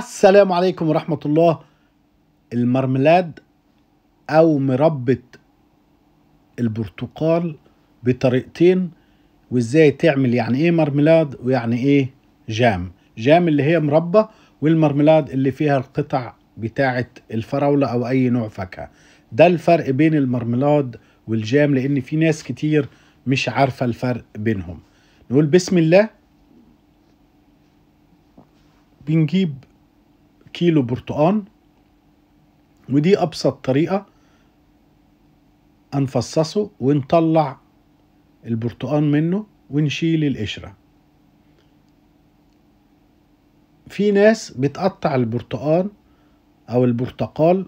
السلام عليكم ورحمة الله المرملاد أو مربة البرتقال بطريقتين وازاي تعمل يعني ايه مرملاد ويعني ايه جام جام اللي هي مربى والمرملاد اللي فيها القطع بتاعة الفراولة أو أي نوع فاكهة ده الفرق بين المرملاد والجام لأن في ناس كتير مش عارفة الفرق بينهم نقول بسم الله بنجيب كيلو برتقان ودي أبسط طريقة هنفصصه ونطلع البرتقان منه ونشيل القشرة في ناس بتقطع البرتقان أو البرتقال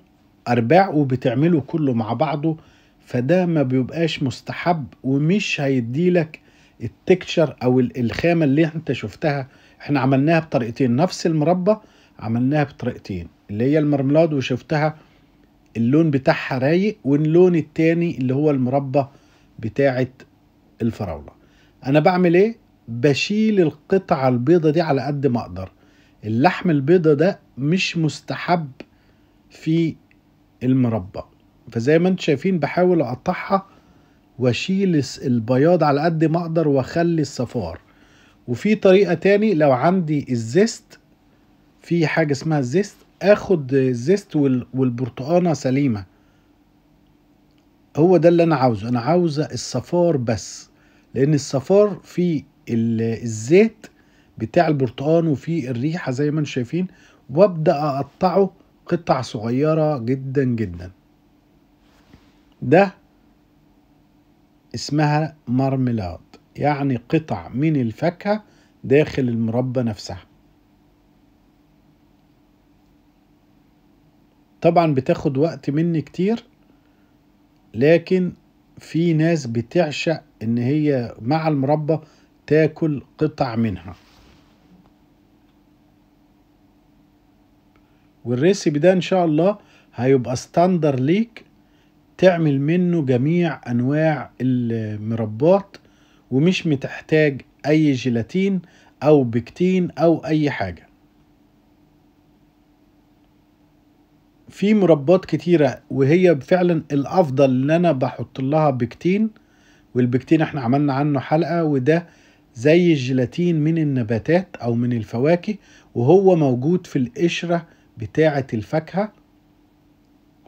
أرباع وبتعمله كله مع بعضه فده ما بيبقاش مستحب ومش هيديلك التكتشر أو الخامة اللي انت شفتها احنا عملناها بطريقتين نفس المربى عملناها بطريقتين اللي هي المرملاد وشفتها اللون بتاعها رايق واللون التاني اللي هو المربى بتاعة الفراولة انا بعمل ايه بشيل القطعة البيضة دي على قد ما اقدر اللحم البيضة ده مش مستحب في المربى فزي ما انتم شايفين بحاول اقطعها واشيل البياض على قد ما اقدر واخلي الصفار وفي طريقة تاني لو عندي الزيست في حاجه اسمها الزيست اخد الزيست والبرتقانه سليمه هو ده اللي انا عاوزه انا عاوزه الصفار بس لان الصفار في الزيت بتاع البرتقان وفي الريحه زي ما انتم شايفين وابدا اقطعه قطع صغيره جدا جدا ده اسمها مارميلاد يعني قطع من الفاكهه داخل المربى نفسها طبعا بتاخد وقت مني كتير لكن في ناس بتعشق ان هي مع المربى تاكل قطع منها والريسيبي ده ان شاء الله هيبقى ستاندر ليك تعمل منه جميع انواع المربات ومش متحتاج اي جيلاتين او بكتين او اي حاجه في مربات كتيرة وهي فعلا الافضل ان انا بحط لها بكتين والبكتين احنا عملنا عنه حلقة وده زي الجيلاتين من النباتات او من الفواكه وهو موجود في القشرة بتاعة الفاكهة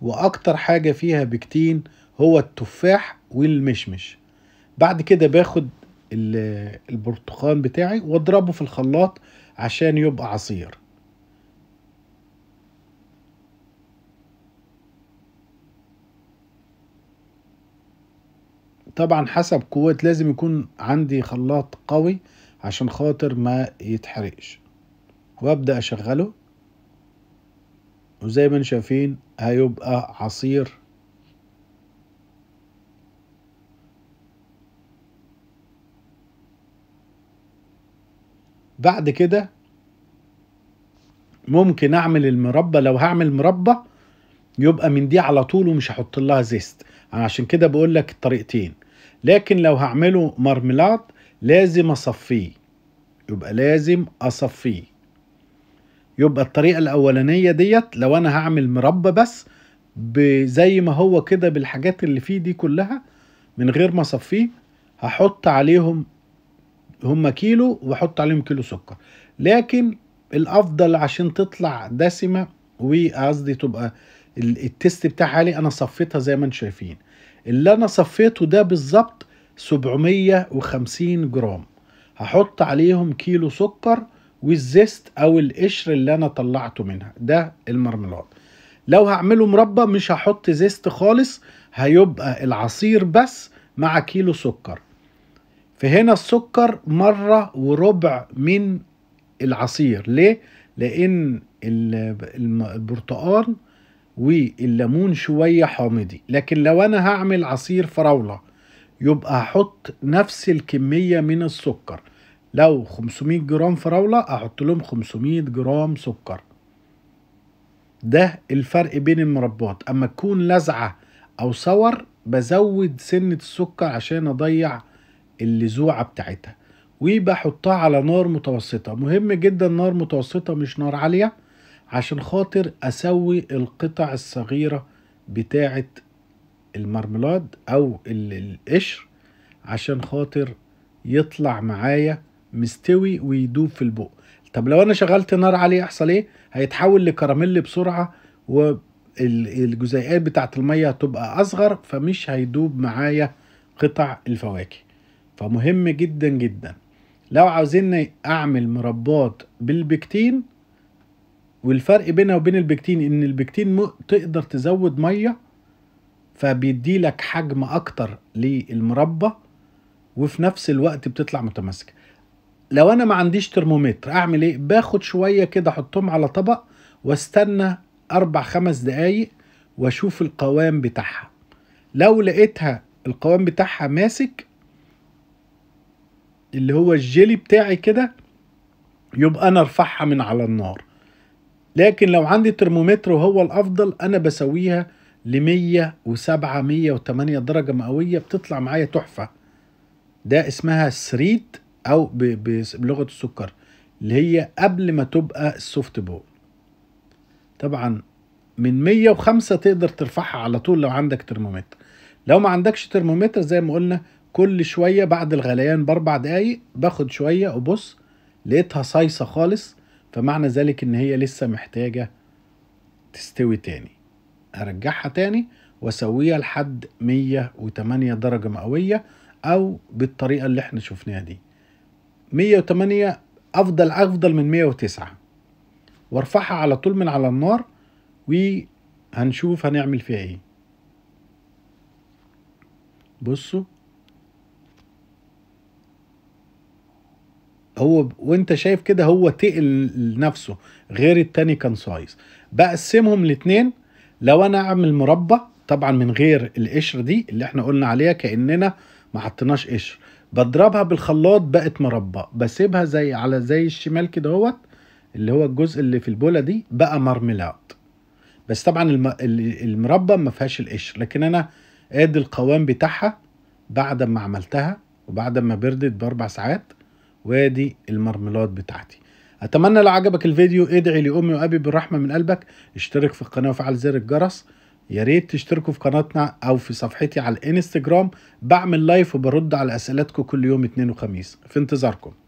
واكتر حاجة فيها بكتين هو التفاح والمشمش بعد كده باخد البرتقال بتاعي واضربه في الخلاط عشان يبقى عصير طبعا حسب قوة لازم يكون عندي خلاط قوي عشان خاطر ما يتحرقش وابدأ اشغله وزي ما انتم شايفين هيبقى عصير بعد كده ممكن اعمل المربى لو هعمل مربى يبقى من دي على طول ومش هحط لها زيست عشان كده بقول لك الطريقتين لكن لو هعمله مرملات لازم اصفيه يبقى لازم اصفيه يبقى الطريقة الأولانية ديت لو أنا هعمل مربى بس زي ما هو كده بالحاجات اللي فيه دي كلها من غير ما اصفيه هحط عليهم هما كيلو واحط عليهم كيلو سكر لكن الافضل عشان تطلع دسمه وقصدي تبقى التست بتاعها عالي انا صفيتها زي ما انتم شايفين اللي انا صفيته ده بالظبط 750 جرام هحط عليهم كيلو سكر والزيست او القشر اللي انا طلعته منها ده المرملات لو هعمله مربى مش هحط زيست خالص هيبقى العصير بس مع كيلو سكر فهنا السكر مرة وربع من العصير ليه؟ لأن البرتقال والليمون شوية حامضي لكن لو أنا هعمل عصير فراولة يبقى هحط نفس الكمية من السكر لو 500 جرام فراولة أحط لهم 500 جرام سكر ده الفرق بين المربات أما تكون لزعة أو صور بزود سنة السكر عشان أضيع اللزوعة بتاعتها وبحطها على نار متوسطة مهم جدا نار متوسطة مش نار عالية عشان خاطر اسوي القطع الصغيرة بتاعة المرملاد او القشر عشان خاطر يطلع معايا مستوي ويدوب في البق طب لو انا شغلت نار عليه يحصل ايه هيتحول لكراميل بسرعة والجزيئات بتاعة المية هتبقى اصغر فمش هيدوب معايا قطع الفواكه فمهم جدا جدا لو عاوزين اعمل مربات بالبكتين والفرق بينها وبين البكتين ان البكتين تقدر تزود ميه فبيدي لك حجم اكتر للمربى وفي نفس الوقت بتطلع متماسكه لو انا ما عنديش ترمومتر اعمل ايه باخد شويه كده احطهم على طبق واستنى اربع خمس دقايق واشوف القوام بتاعها لو لقيتها القوام بتاعها ماسك اللي هو الجيلي بتاعي كده يبقى انا ارفعها من على النار لكن لو عندي ترمومتر وهو الافضل انا بسويها ل 107 108 درجه مئويه بتطلع معايا تحفه ده اسمها سريت او بلغه السكر اللي هي قبل ما تبقى السوفت بول طبعا من 105 تقدر ترفعها على طول لو عندك ترمومتر لو ما عندكش ترمومتر زي ما قلنا كل شويه بعد الغليان باربع دقايق باخد شويه وبص لقيتها صايصه خالص فمعنى ذلك ان هي لسه محتاجة تستوي تاني هرجعها تاني واسويها لحد 108 درجة مئوية او بالطريقة اللي احنا شفناها دي 108 افضل افضل من 109 وارفعها على طول من على النار وهنشوف هنعمل فيها ايه بصوا هو وانت شايف كده هو تقل لنفسه غير التاني كان سايز بقسمهم الاثنين لو انا اعمل مربع طبعا من غير القشر دي اللي احنا قلنا عليها كاننا ما حطيناش قشر بضربها بالخلاط بقت مربع بسيبها زي على زي الشمال كده اهوت اللي هو الجزء اللي في البوله دي بقى مرملات بس طبعا المربى ما فيهاش القشر لكن انا ادي القوام بتاعها بعد ما عملتها وبعد ما بردت باربع ساعات وادي المرملات بتاعتي اتمنى لو عجبك الفيديو ادعي لامي وابي بالرحمه من قلبك اشترك في القناه وفعل زر الجرس يا ريت تشتركوا في قناتنا او في صفحتي على الانستجرام بعمل لايف وبرد على اسئلتكم كل يوم اثنين وخميس في انتظاركم